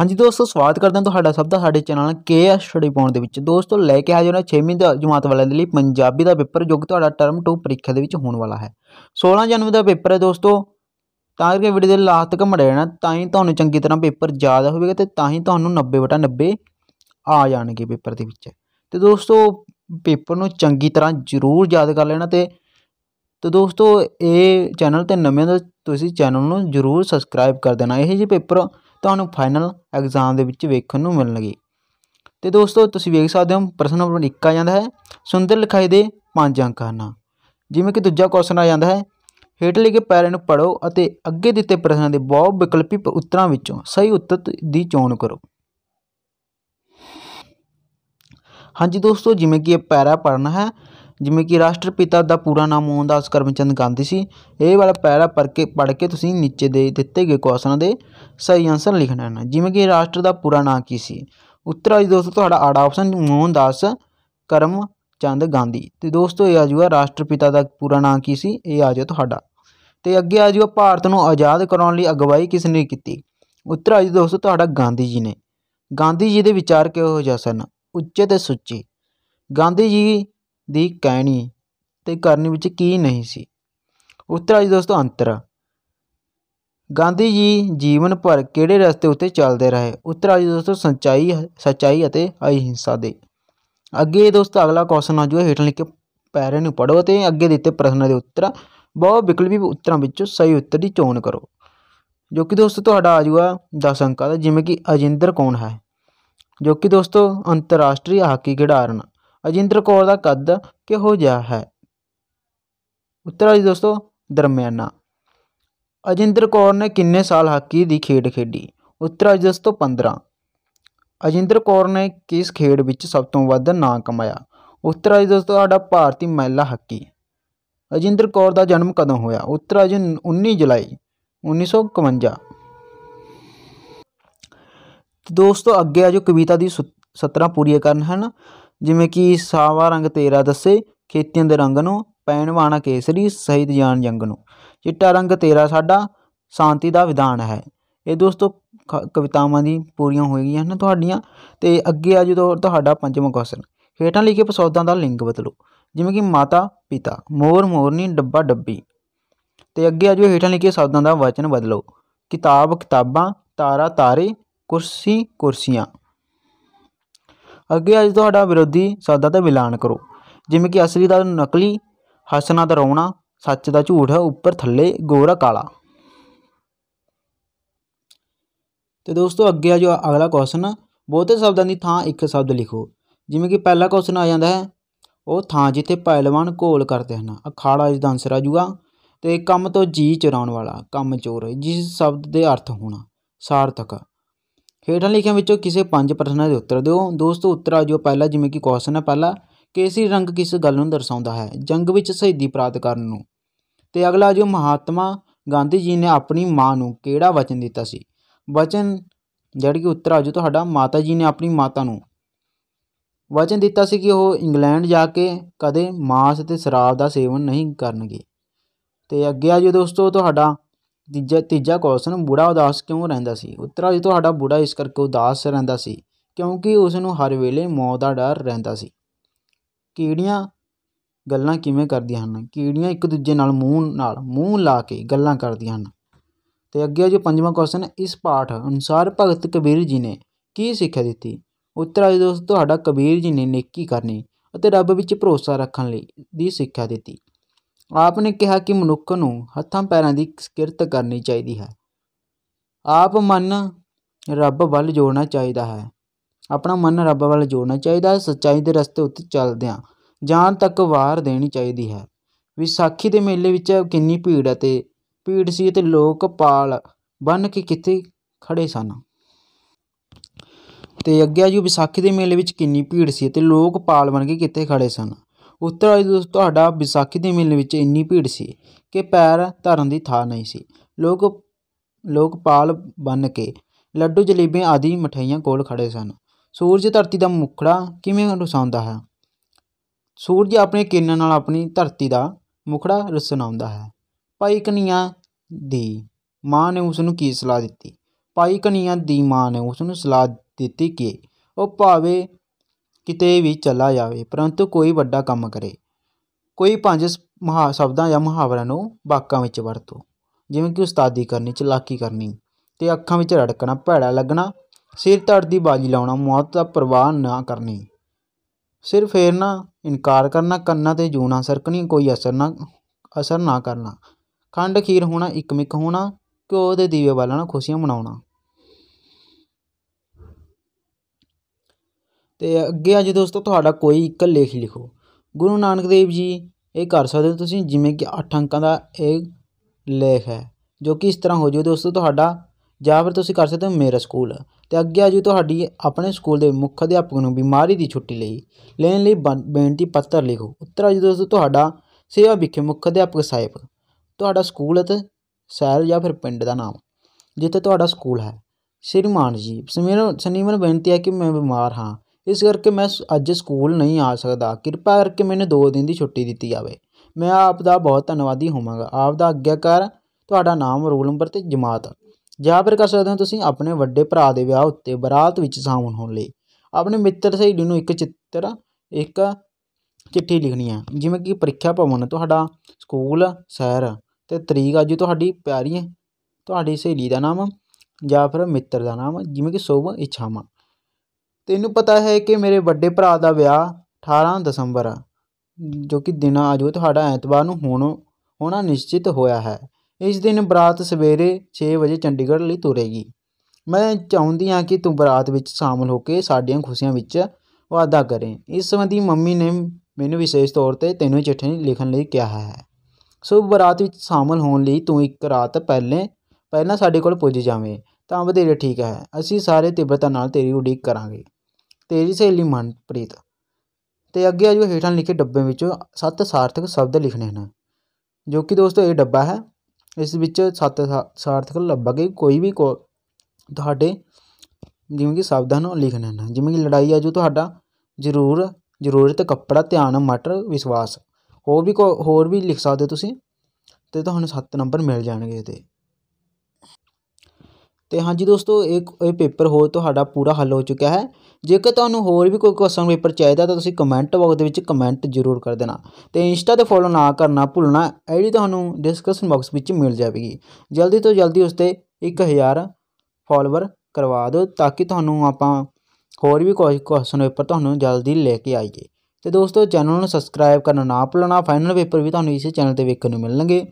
ਹਾਂਜੀ ਦੋਸਤੋ ਸਵਾਗਤ ਕਰਦੇ ਹਾਂ ਤੁਹਾਡਾ ਸਭ ਦਾ ਸਾਡੇ ਚੈਨਲ ਕੇਐਸ ਸਟੱਡੀ ਪੁਆਇੰਟ ਦੇ ਵਿੱਚ ਦੋਸਤੋ ਲੈ ਕੇ ਹਾਜ਼ਰ ਨਾ 6ਵੀਂ ਜਮਾਤ ਵਾਲਿਆਂ ਦੇ ਲਈ ਪੰਜਾਬੀ ਦਾ ਪੇਪਰ ਜੋ ਕਿ ਤੁਹਾਡਾ ਟਰਮ 2 ਪ੍ਰੀਖਿਆ ਦੇ ਵਿੱਚ ਹੋਣ ਵਾਲਾ ਹੈ 16 ਜਨਵਰੀ ਦਾ ਪੇਪਰ ਹੈ ਦੋਸਤੋ ਤਾਂ ਕਿ ਵੀਡੀਓ ਦੇ ਲਾਸਟ ਤੱਕ ਮੜੇ ਰਹਿਣਾ ਤਾਂ ਹੀ ਤੁਹਾਨੂੰ ਚੰਗੀ ਤਰ੍ਹਾਂ ਪੇਪਰ ਯਾਦ ਹੋਵੇਗਾ ਤੇ ਤਾਂ ਹੀ ਤੁਹਾਨੂੰ 90/90 ਆ ਜਾਣਗੇ ਪੇਪਰ ਦੇ ਵਿੱਚ ਤੇ ਦੋਸਤੋ ਪੇਪਰ ਨੂੰ ਚੰਗੀ ਤਰ੍ਹਾਂ ਜ਼ਰੂਰ ਯਾਦ ਕਰ ਲੈਣਾ ਤੇ ਤੇ ਦੋਸਤੋ ਇਹ ਚੈਨਲ ਤੇ ਨਵੇਂ ਹੋ ਤੁਸੀਂ ਚੈਨਲ ਨੂੰ ਜ਼ਰੂਰ ਸਬਸਕ੍ਰਾਈਬ ਕਰ ਦੇਣਾ ਇਹ ਜੀ ਪੇਪਰ ਤੁਹਾਨੂੰ ਫਾਈਨਲ ਐਗਜ਼ਾਮ ਦੇ ਵਿੱਚ ਵੇਖਣ ਨੂੰ ਮਿਲਣਗੇ ਤੇ ਦੋਸਤੋ ਤੁਸੀਂ ਵੇਖ ਸਕਦੇ ਹੋ ਪ੍ਰਸ਼ਨ ਨੰਬਰ 1 ਆ ਜਾਂਦਾ ਹੈ ਸੁੰਦਰ ਲਿਖਾਈ ਦੇ ਪੰਜ ਅੰਕ ਹਨ ਜਿਵੇਂ ਕਿ ਦੂਜਾ ਕੁਐਸਚਨ ਆ ਜਾਂਦਾ ਹੈ ਹੇਠ ਲਿਖੇ ਪੈਰੇ ਨੂੰ ਪੜੋ ਅਤੇ ਅੱਗੇ ਦਿੱਤੇ ਪ੍ਰਸ਼ਨਾਂ ਦੇ ਬਹੁ ਵਿਕਲਪੀ ਉੱਤਰਾਂ ਵਿੱਚੋਂ ਸਹੀ ਉੱਤਰ ਦੀ ਚੋਣ ਕਰੋ ਹਾਂਜੀ ਦੋਸਤੋ ਜਿਵੇਂ ਕਿ ਇਹ ਪੈਰਾ ਪੜਨਾ ਹੈ ਜਿਵੇਂ ਕਿ ਰਾਸ਼ਟਰਪਿਤਾ ਦਾ ਪੂਰਾ ਨਾਮ ਮੋਹਨਦਾਸ ਕਰਮਚੰਦ ਗਾਂਧੀ ਸੀ ਇਹ ਵਾਲਾ ਪੈਰਾ ਪੜ ਕੇ ਪੜ ਕੇ ਤੁਸੀਂ ਨੀਚੇ ਦੇ ਦਿੱਤੇ ਗਏ ਕੁਐਸਚਨਾਂ ਦੇ ਸਹੀ ਆਨਸਰ ਲਿਖਣਾ ਹੈ ਜਿਵੇਂ ਕਿ ਰਾਸ਼ਟਰ ਦਾ ਪੂਰਾ ਨਾਮ ਕੀ ਸੀ ਉੱਤਰ ਆ ਜੀ ਦੋਸਤੋ ਤੁਹਾਡਾ ਆੜਾ ਆਪਸ਼ਨ ਮੋਹਨਦਾਸ ਕਰਮਚੰਦ ਗਾਂਧੀ ਤੇ ਦੋਸਤੋ ਇਹ ਆ ਜੂਗਾ ਰਾਸ਼ਟਰਪਿਤਾ ਦਾ ਪੂਰਾ ਨਾਮ ਕੀ ਸੀ ਇਹ ਆ ਜਾ ਤੁਹਾਡਾ ਤੇ ਅੱਗੇ ਆ ਜੂਗਾ ਭਾਰਤ ਨੂੰ ਆਜ਼ਾਦ ਕਰਾਉਣ ਲਈ ਅਗਵਾਈ ਕਿਸ ਨੇ ਕੀਤੀ ਉੱਤਰ ਆ ਜੀ ਦੋਸਤੋ ਤੁਹਾਡਾ ਗਾਂਧੀ ਜੀ ਨੇ ਗਾਂਧੀ ਜੀ ਦੇ ਵਿਚਾਰ ਕਿਹੋ ਜਿਹਾ ਸਨ ਉੱਚੇ ਤੇ ਸੁੱਚੇ ਗਾਂਧੀ ਜੀ ਦੀ ਕਹਿਣੀ ਤੇ ਕਰਨੀ ਵਿੱਚ ਕੀ ਨਹੀਂ ਸੀ ਉੱਤਰ ਜੀ ਦੋਸਤੋ ਅੰਤਰ ਗਾਂਧੀ ਜੀ ਜੀਵਨ ਭਰ ਕਿਹੜੇ ਰਸਤੇ ਉੱਤੇ ਚੱਲਦੇ ਰਹੇ ਉੱਤਰ ਜੀ ਦੋਸਤੋ ਸੱਚਾਈ ਸੱਚਾਈ ਅਤੇ ਅਹਿੰਸਾ ਦੇ ਅੱਗੇ ਦੋਸਤੋ ਅਗਲਾ ਕੁਐਸਚਨ ਆ ਜੋ ਹੇਠਾਂ ਲਿਖੇ ਪੈਰੇ ਨੂੰ ਪੜੋ ਤੇ ਅੱਗੇ ਦਿੱਤੇ ਪ੍ਰਸ਼ਨ ਦੇ ਉੱਤਰ ਬਹੁ ਵਿਕਲਪੀ ਉੱਤਰਾਂ ਵਿੱਚੋਂ ਸਹੀ ਉੱਤਰ ਦੀ ਚੋਣ ਕਰੋ ਜੋ ਕਿ ਦੋਸਤੋ ਤੁਹਾਡਾ ਆ ਜੂਗਾ 10 ਅੰਕਾਂ ਦਾ ਜਿਵੇਂ ਕਿ ਅਜਿੰਦਰ ਕੌਣ ਹੈ ਜੋ ਕਿ ਦੋਸਤੋ ਅੰਤਰਰਾਸ਼ਟਰੀ ਹਾਕੀ ਖਿਡਾਰਨ ਅਜਿੰਦਰ ਕੌਰ ਦਾ ਕੱਦ ਕਿਹੋ ਜਿਹਾ ਹੈ ਉੱਤਰ ਹੈ ਦੋਸਤੋ ਦਰਮਿਆਨਾ ਅਜਿੰਦਰ ਕੌਰ ਨੇ ਕਿੰਨੇ ਸਾਲ ਹਾਕੀ ਦੀ ਖੇਡ ਖੇਡੀ ਉੱਤਰ ਹੈ ਦੋਸਤੋ 15 ਅਜਿੰਦਰ ਕੌਰ ਨੇ ਕਿਸ ਖੇਡ ਵਿੱਚ ਸਭ ਤੋਂ ਵੱਧ ਨਾਂ ਕਮਾਇਆ ਉੱਤਰ ਹੈ ਦੋਸਤੋ ਸਾਡਾ ਭਾਰਤੀ ਮਹਿਲਾ ਹਾਕੀ ਅਜਿੰਦਰ ਕੌਰ ਦਾ ਜਨਮ ਕਦੋਂ ਹੋਇਆ ਉੱਤਰ ਹੈ 19 ਜੁਲਾਈ 1951 ਦੋਸਤੋ ਅੱਗੇ ਆ ਜੋ ਕਵਿਤਾ ਦੀ 17 ਪੂਰੀ ਕਰਨ ਹਨ ਜਿਵੇਂ ਕਿ ਸਾਵਾ ਰੰਗ ਤੇਰਾ ਦੱਸੇ ਖੇਤੀਆਂ ਦੇ ਰੰਗ ਨੂੰ ਪੈਣ ਵਾਣਾ ਕੇਸਰੀ ਸਹੀਦ ਜਾਨ ਜੰਗ ਨੂੰ ਚਿੱਟਾ ਰੰਗ ਤੇਰਾ ਸਾਡਾ ਸ਼ਾਂਤੀ ਦਾ ਵਿਧਾਨ ਹੈ ਇਹ ਦੋਸਤੋ ਕਵਿਤਾਵਾਂ ਦੀ ਪੂਰੀਆਂ ਹੋ ਗਈਆਂ ਹਨ ਤੁਹਾਡੀਆਂ ਤੇ ਅੱਗੇ ਆ ਜਦੋਂ ਤੁਹਾਡਾ ਪੰਜਵਾਂ ਕੁਐਸਚਨ ਹੇਠਾਂ ਲਿਖੇ ਪਸੌਦਾਂ ਦਾ ਲਿੰਗ ਬਦਲੋ ਜਿਵੇਂ ਕਿ ਮਾਤਾ ਪਿਤਾ ਮੋਰ ਮੋਰਨੀ ਡੱਬਾ ਡੱਬੀ ਤੇ ਅੱਗੇ ਆ ਜੋ ਹੇਠਾਂ ਲਿਖੇ ਸ਼ਬਦਾਂ ਦਾ ਵਚਨ ਬਦਲੋ ਕਿਤਾਬ ਕਿਤਾਬਾਂ ਤਾਰਾ ਤਾਰੇ ਕੁਰਸੀ ਕੁਰਸੀਆਂ ਅੱਗੇ ਅੱਜ ਤੁਹਾਡਾ ਵਿਰੋਧੀ ਸਾਦਾ ਤੇ ਮਿਲਾਨ ਕਰੋ ਜਿਵੇਂ ਕਿ ਅਸਲੀ ਦਾ ਨਕਲੀ ਹਸਨਾ ਦਾ ਰੋਣਾ ਸੱਚ ਦਾ ਝੂਠ ਉੱਪਰ ਥੱਲੇ ਗੋਰਾ ਕਾਲਾ ਤੇ ਦੋਸਤੋ ਅੱਗੇ ਆ ਜੋ ਅਗਲਾ ਕੁਐਸਚਨ ਬਹੁਤੇ ਸ਼ਬਦਾਂ ਦੀ ਥਾਂ ਇੱਕ ਸ਼ਬਦ ਲਿਖੋ ਜਿਵੇਂ ਕਿ ਪਹਿਲਾ ਕੁਐਸਚਨ ਆ ਜਾਂਦਾ ਹੈ ਉਹ ਥਾਂ ਜਿੱਥੇ ਪਹਿਲਵਾਨ ਕੋਲ ਕਰਦੇ ਹਨ ਅਖਾੜਾ ਇਸ ਦਾ ਆਨਸਰ ਆ ਜੂਗਾ ਤੇ ਕੰਮ ਤੋਂ ਜੀ ਚਰਾਉਣ ਵਾਲਾ ਕੰਮ ਚੋਰ ਜਿਸ ਸ਼ਬਦ ਦੇ ਅਰਥ ਹੋਣਾ ਸਾਰਥਕ ਹੇਠਾਂ ਲਿਖਿਆਂ ਵਿੱਚੋਂ ਕਿਸੇ ਪੰਜ ਪ੍ਰਸ਼ਨਾਂ ਦੇ ਉੱਤਰ ਦਿਓ ਦੋਸਤੋ ਉੱਤਰ ਆ ਜੋ ਪਹਿਲਾ ਜਿਵੇਂ ਕਿ ਕੁਐਸਚਨ ਹੈ ਪਹਿਲਾ ਕੇਸਰੀ ਰੰਗ ਕਿਸ ਗੱਲ ਨੂੰ ਦਰਸਾਉਂਦਾ ਹੈ ਜੰਗ ਵਿੱਚ ਸ਼ਹੀਦੀ ਪ੍ਰਾਪਤ ਕਰਨ ਨੂੰ ਤੇ ਅਗਲਾ ਜੋ ਮਹਾਤਮਾ ਗਾਂਧੀ ਜੀ ਨੇ ਆਪਣੀ ਮਾਂ ਨੂੰ ਕਿਹੜਾ ਵਚਨ ਦਿੱਤਾ ਸੀ ਵਚਨ ਜਿਹੜਾ ਕਿ ਉੱਤਰ ਆ ਜੋ ਤੁਹਾਡਾ ਮਾਤਾ ਜੀ ਨੇ ਆਪਣੀ ਮਾਤਾ ਨੂੰ ਵਚਨ ਦਿੱਤਾ ਸੀ ਕਿ ਉਹ ਇੰਗਲੈਂਡ ਜਾ ਕੇ ਕਦੇ ਮਾਸ ਤੇ ਸ਼ਰਾਬ ਦਾ ਸੇਵਨ ਨਹੀਂ ਕਰਨਗੇ ਤੇ ਅੱਗੇ ਆ ਜੋ ਦੋਸਤੋ ਤੁਹਾਡਾ ਤੀਜਾ ਤੀਜਾ ਕੁਐਸਚਨ ਬੁੜਾ ਉਦਾਸ ਕਿਉਂ ਰਹਿੰਦਾ ਸੀ ਉੱਤਰ ਜੀ ਤੁਹਾਡਾ ਬੁੜਾ ਇਸ ਕਰਕੇ ਉਦਾਸ ਰਹਿੰਦਾ ਸੀ ਕਿਉਂਕਿ ਉਸ ਨੂੰ ਹਰ ਵੇਲੇ ਮੌਤ ਦਾ ਡਰ ਰਹਿੰਦਾ ਸੀ ਕੀੜੀਆਂ ਗੱਲਾਂ ਕਿਵੇਂ ਕਰਦੀਆਂ ਹਨ ਕੀੜੀਆਂ ਇੱਕ ਦੂਜੇ ਨਾਲ ਮੂੰਹ ਨਾਲ ਮੂੰਹ ਲਾ ਕੇ ਗੱਲਾਂ ਕਰਦੀਆਂ ਹਨ ਤੇ ਅੱਗੇ ਜੋ ਪੰਜਵਾਂ ਕੁਐਸਚਨ ਇਸ ਪਾਠ ਅਨੁਸਾਰ ਭਗਤ ਕਬੀਰ ਜੀ ਨੇ ਕੀ ਸਿੱਖਿਆ ਦਿੱਤੀ ਉੱਤਰ ਜੀ ਦੋਸਤੋ ਤੁਹਾਡਾ ਕਬੀਰ ਜੀ ਨੇ ਨੇਕੀ ਕਰਨੀ ਅਤੇ ਰੱਬ ਵਿੱਚ ਭਰੋਸਾ ਰੱਖਣ ਲਈ ਦੀ ਸਿੱਖਿਆ ਦਿੱਤੀ ਆਪ ਨੇ ਕਿਹਾ ਕਿ ਮਨੁੱਖ ਨੂੰ ਹੱਥਾਂ ਪੈਰਾਂ ਦੀ ਕਿਰਤ ਕਰਨੀ ਚਾਹੀਦੀ ਹੈ ਆਪ ਮਨ ਰੱਬ ਵੱਲ ਜੋੜਨਾ ਚਾਹੀਦਾ ਹੈ ਆਪਣਾ ਮਨ ਰੱਬ ਵੱਲ ਜੋੜਨਾ ਚਾਹੀਦਾ ਹੈ ਸੱਚਾਈ ਦੇ ਰਸਤੇ ਉੱਤੇ ਚੱਲਦਿਆਂ ਜਾਨ ਤੱਕ ਵਾਰ ਦੇਣੀ ਚਾਹੀਦੀ ਹੈ ਵਿਸਾਖੀ ਦੇ ਮੇਲੇ ਵਿੱਚ ਕਿੰਨੀ ਭੀੜ ਅਤੇ ਭੀੜ ਸੀ ਤੇ ਲੋਕ ਪਾਲ ਬੰਨ ਕੇ ਕਿਤੇ ਖੜੇ ਸਨ ਤੇ ਅੱਗੇ ਆ ਜੀ ਵਿਸਾਖੀ ਦੇ ਮੇਲੇ ਵਿੱਚ ਕਿੰਨੀ ਭੀੜ ਸੀ ਤੇ ਲੋਕ ਪਾਲ ਬਣ ਕੇ ਕਿਤੇ ਖੜੇ ਸਨ ਉੱਤਰ ਵਾਲੀ ਤੁਹਾਡਾ ਵਿਸਾਖੀ ਦੇ ਮੇਲੇ ਵਿੱਚ ਇੰਨੀ ਭੀੜ ਸੀ ਕਿ ਪੈਰ ਧਰਨ ਦੀ ਥਾਂ ਨਹੀਂ ਸੀ ਲੋਕ ਲੋਕ ਪਾਲ ਬਣ ਕੇ ਲੱਡੂ ਜਲੇਬੀਆਂ ਆਦਿ ਮਠਾਈਆਂ ਕੋਲ ਖੜੇ ਸਨ ਸੂਰਜ ਧਰਤੀ ਦਾ ਮੁਖੜਾ ਕਿਵੇਂ ਰਸਾਉਂਦਾ ਹੈ ਸੂਰਜ ਆਪਣੇ ਕਿਰਨਾਂ ਨਾਲ ਆਪਣੀ ਧਰਤੀ ਦਾ ਮੁਖੜਾ ਰਸਾਉਂਦਾ ਹੈ ਭਾਈ ਕਨੀਆਂ ਦੀ ਮਾਂ ਨੇ ਉਸ ਨੂੰ ਕੀ ਸਲਾਹ ਦਿੱਤੀ ਭਾਈ ਕਨੀਆਂ ਦੀ ਮਾਂ ਨੇ ਉਸ ਨੂੰ ਸਲਾਹ ਦਿੱਤੀ ਕਿ ਉਹ ਭਾਵੇਂ ਕਿਤੇ ਵੀ ਚਲਾ ਜਾਵੇ ਪਰੰਤੂ ਕੋਈ ਵੱਡਾ ਕੰਮ ਕਰੇ ਕੋਈ ਪੰਜ ਮਹਾ ਸ਼ਬਦਾਂ ਜਾਂ ਮੁਹਾਵਰਿਆਂ ਨੂੰ ਵਾਕਾਂ ਵਿੱਚ ਵਰਤੋ ਜਿਵੇਂ ਕਿ ਉਸਤਾਦੀ ਕਰਨੀ ਚਲਾਕੀ ਕਰਨੀ ਤੇ ਅੱਖਾਂ ਵਿੱਚ ਰੜਕਣਾ ਭੈੜਾ ਲੱਗਣਾ ਸਿਰ ਧੜ ਦੀ ਬਾਜੀ ਲਾਉਣਾ ਮੌਤ ਦਾ ਪ੍ਰਵਾਹ ਨਾ ਕਰਨੀ ਸਿਰ ਫੇਰਨਾ ਇਨਕਾਰ ਕਰਨਾ ਕੰਨਾਂ ਤੇ ਜੂਨਾ ਸਰਕਣੀ ਕੋਈ ਅਸਰ ਨਾ ਅਸਰ ਨਾ ਕਰਨਾ ਖੰਡ ਖੀਰ ਹੋਣਾ ਇੱਕਮਿਕ ਹੋਣਾ ਘਿਓ ਦੇ ਦੀਵੇ ਬਾਲਣਾ ਖੁਸ਼ੀਆਂ ਮਨਾਉਣਾ ਤੇ ਅੱਗੇ ਆ ਜੀ ਦੋਸਤੋ ਤੁਹਾਡਾ ਕੋਈ ਇੱਕ ਲੇਖ ਲਿਖੋ ਗੁਰੂ ਨਾਨਕ ਦੇਵ ਜੀ ਇਹ ਕਰ ਸਕਦੇ ਹੋ ਤੁਸੀਂ ਜਿਵੇਂ ਕਿ ਅੱਠ ਅੰਕਾਂ ਦਾ ਇਹ ਲੇਖ ਹੈ ਜੋ ਕਿ ਇਸ ਤਰ੍ਹਾਂ ਹੋ ਜੂ ਦੋਸਤੋ ਤੁਹਾਡਾ ਜਾਂ ਫਿਰ ਤੁਸੀਂ ਕਰ ਸਕਦੇ ਹੋ ਮੇਰਾ ਸਕੂਲ ਤੇ ਅੱਗੇ ਆ ਜੀ ਤੁਹਾਡੀ ਆਪਣੇ ਸਕੂਲ ਦੇ ਮੁੱਖ ਅਧਿਆਪਕ ਨੂੰ ਬਿਮਾਰੀ ਦੀ ਛੁੱਟੀ ਲਈ ਲੈਣ ਲਈ ਬੇਨਤੀ ਪੱਤਰ ਲਿਖੋ ਉੱਤਰ ਆ ਜੀ ਦੋਸਤੋ ਤੁਹਾਡਾ ਸੇਵਾ ਵਿਖੇ ਮੁੱਖ ਅਧਿਆਪਕ ਸਾਹਿਬ ਤੁਹਾਡਾ ਸਕੂਲ ਅਤੇ ਸ਼ਹਿਰ ਜਾਂ ਫਿਰ ਪਿੰਡ ਦਾ ਨਾਮ ਜਿੱਥੇ ਤੁਹਾਡਾ ਸਕੂਲ ਹੈ ਸ਼੍ਰੀਮਾਨ ਜੀ ਸਮੀਰ ਸਨੀਮਨ ਬੇਨਤੀ ਹੈ ਕਿ ਮੈਂ ਬਿਮਾਰ ਹਾਂ ਇਸ ਕਰਕੇ ਮੈਂ ਅੱਜ ਸਕੂਲ ਨਹੀਂ ਆ ਸਕਦਾ ਕਿਰਪਾ ਕਰਕੇ ਮੈਨੂੰ ਦੋ ਦਿਨ ਦੀ ਛੁੱਟੀ ਦਿੱਤੀ ਜਾਵੇ ਮੈਂ ਆਪ ਦਾ ਬਹੁਤ ਧੰਨਵਾਦੀ ਹੋਵਾਂਗਾ ਆਪ ਦਾ ਅਗਿਆਕਾਰ ਤੁਹਾਡਾ ਨਾਮ ਰੋਲ ਨੰਬਰ ਤੇ ਜਮਾਤ ਜਾਂ ਫਿਰ ਕਰ ਸਕਦੇ ਹੋ ਤੁਸੀਂ ਆਪਣੇ ਵੱਡੇ ਭਰਾ ਦੇ ਵਿਆਹ ਉੱਤੇ ਬਰਾਤ ਵਿੱਚ ਸ਼ਾਮਲ ਹੋਣ ਲਈ ਆਪਣੇ ਮਿੱਤਰ ਸਹੇਲੀ ਨੂੰ ਇੱਕ ਚਿੱਤਰ ਇੱਕ ਚਿੱਠੀ ਲਿਖਣੀ ਹੈ ਜਿਵੇਂ ਕਿ ਪ੍ਰੀਖਿਆ ਭਵਨ ਤੁਹਾਡਾ ਸਕੂਲ ਸ਼ਹਿਰ ਤੇ ਤਰੀਕ ਅੱਜ ਤੁਹਾਡੀ ਪਿਆਰੀ ਤੁਹਾਡੀ ਸਹੇਲੀ ਦਾ ਨਾਮ ਜਾਂ ਫਿਰ ਮਿੱਤਰ ਦਾ ਨਾਮ ਜਿਵੇਂ ਕਿ ਸੋਭਾ ਇਛਾਮਾ ਤੈਨੂੰ ਪਤਾ ਹੈ ਕਿ ਮੇਰੇ ਵੱਡੇ ਭਰਾ ਦਾ ਵਿਆਹ 18 ਦਸੰਬਰ ਆ ਜੋ ਕਿ ਦਿਨ ਆ ਜੋ ਤੁਹਾਡਾ ਐਤਵਾਰ ਨੂੰ ਹੁਣ ਹੋਣਾ ਨਿਸ਼ਚਿਤ ਹੋਇਆ ਹੈ ਇਸ ਦਿਨ ਬਰਾਤ ਸਵੇਰੇ 6 ਵਜੇ ਚੰਡੀਗੜ੍ਹ ਲਈ ਤੁਰੇਗੀ ਮੈਂ ਚਾਹੁੰਦੀ ਹਾਂ ਕਿ ਤੂੰ ਬਰਾਤ ਵਿੱਚ ਸ਼ਾਮਲ ਹੋ ਕੇ ਸਾਡੀਆਂ ਖੁਸ਼ੀਆਂ ਵਿੱਚ ਵਾਅਦਾ ਕਰੇ ਇਸ ਸੰਬੰਧੀ ਮੰਮੀ ਨੇ ਮੈਨੂੰ ਵਿਸ਼ੇਸ਼ ਤੌਰ ਤੇ ਤੈਨੂੰ ਚਿੱਠੀ ਲਿਖਣ ਲਈ ਕਿਹਾ ਹੈ ਸੋ ਬਰਾਤ ਵਿੱਚ ਸ਼ਾਮਲ ਹੋਣ ਲਈ ਤੂੰ ਇੱਕ ਰਾਤ ਪਹਿਲੇ ਪਹਿਲਾਂ ਸਾਡੇ ਕੋਲ ਪੁੱਜ ਜਾਵੇਂ ਤਾਂ ਵਧੇਰੇ ਠੀਕ ਹੈ ਅਸੀਂ ਸਾਰੇ ਤੀਬਰਤਾ ਨਾਲ ਤੇਰੀ ਉਡੀਕ ਕਰਾਂਗੇ ਤੇਰੀ ਸਹੇਲੀ ਮਨਪ੍ਰੀਤ ਤੇ ਅੱਗੇ ਆ ਜੋ ਹੇਠਾਂ ਲਿਖੇ ਡੱਬੇ ਵਿੱਚੋਂ ਸੱਤ ਸਾਰਥਕ ਸ਼ਬਦ ਲਿਖਣੇ ਹਨ ਜੋ ਕਿ ਦੋਸਤੋ ਇਹ ਡੱਬਾ ਹੈ ਇਸ ਵਿੱਚ ਸੱਤ ਸਾਰਥਕ ਲੱਭਾਂਗੇ ਕੋਈ ਵੀ ਤੁਹਾਡੇ ਜਿਵੇਂ ਕਿ ਸ਼ਬਦਾਂ ਨੂੰ ਲਿਖਣੇ ਹਨ ਜਿਵੇਂ ਕਿ ਲੜਾਈ ਆ ਜੋ ਤੁਹਾਡਾ ਜ਼ਰੂਰ ਜ਼ਰੂਰਤ ਕੱਪੜਾ ਧਿਆਨ ਮਟਰ ਵਿਸ਼ਵਾਸ ਹੋਰ ਵੀ ਕੋ ਹੋਰ ਵੀ ਲਿਖ ਸਕਦੇ ਹੋ ਤੁਸੀਂ ਤੇ ਤੁਹਾਨੂੰ ਸੱਤ ਨੰਬਰ ਮਿਲ ਜਾਣਗੇ ਤੇ ਤੇ ਹਾਂਜੀ ਦੋਸਤੋ ਇਹ ਇਹ ਪੇਪਰ ਹੋ ਤੁਹਾਡਾ ਪੂਰਾ ਹੱਲ ਹੋ ਚੁੱਕਿਆ ਹੈ ਜੇਕਰ ਤੁਹਾਨੂੰ ਹੋਰ ਵੀ ਕੋਈ ਕੁਐਸਚਨ ਪੇਪਰ ਚਾਹੀਦਾ ਤਾਂ ਤੁਸੀਂ ਕਮੈਂਟ ਬਾਕਸ ਦੇ ਵਿੱਚ ਕਮੈਂਟ ਜ਼ਰੂਰ ਕਰ ਦੇਣਾ ਤੇ ਇੰਸਟਾ ਤੇ ਫੋਲੋ ਨਾ ਕਰਨਾ ਭੁੱਲਣਾ ਐਡੀ ਤੁਹਾਨੂੰ ਡਿਸਕਸ਼ਨ ਬਾਕਸ ਵਿੱਚ ਮਿਲ ਜਾਵੇਗੀ ਜਲਦੀ ਤੋਂ ਜਲਦੀ ਉਸ ਤੇ 1000 ਫਾਲੋਅਰ ਕਰਵਾ ਦਿਓ ਤਾਂ ਕਿ ਤੁਹਾਨੂੰ ਆਪਾਂ ਹੋਰ ਵੀ ਕੋਈ ਕੁਐਸਚਨ ਪੇਪਰ ਤੁਹਾਨੂੰ ਜਲਦੀ ਲੈ ਕੇ ਆਈਏ ਤੇ ਦੋਸਤੋ ਚੈਨਲ ਨੂੰ ਸਬਸਕ੍ਰਾਈਬ ਕਰਨਾ ਨਾ ਭੁੱਲਣਾ ਫਾਈਨਲ ਪੇਪਰ ਵੀ ਤੁਹਾਨੂੰ ਇਸੇ ਚੈਨਲ ਤੇ ਵੇਖਣ ਨੂੰ ਮਿਲਣਗੇ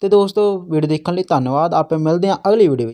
ਤੇ ਦੋਸਤੋ ਵੀਡੀਓ ਦੇਖਣ ਲਈ ਧੰਨਵਾਦ ਆਪੇ ਮਿਲਦੇ ਹਾਂ ਅਗਲੀ ਵੀਡੀਓ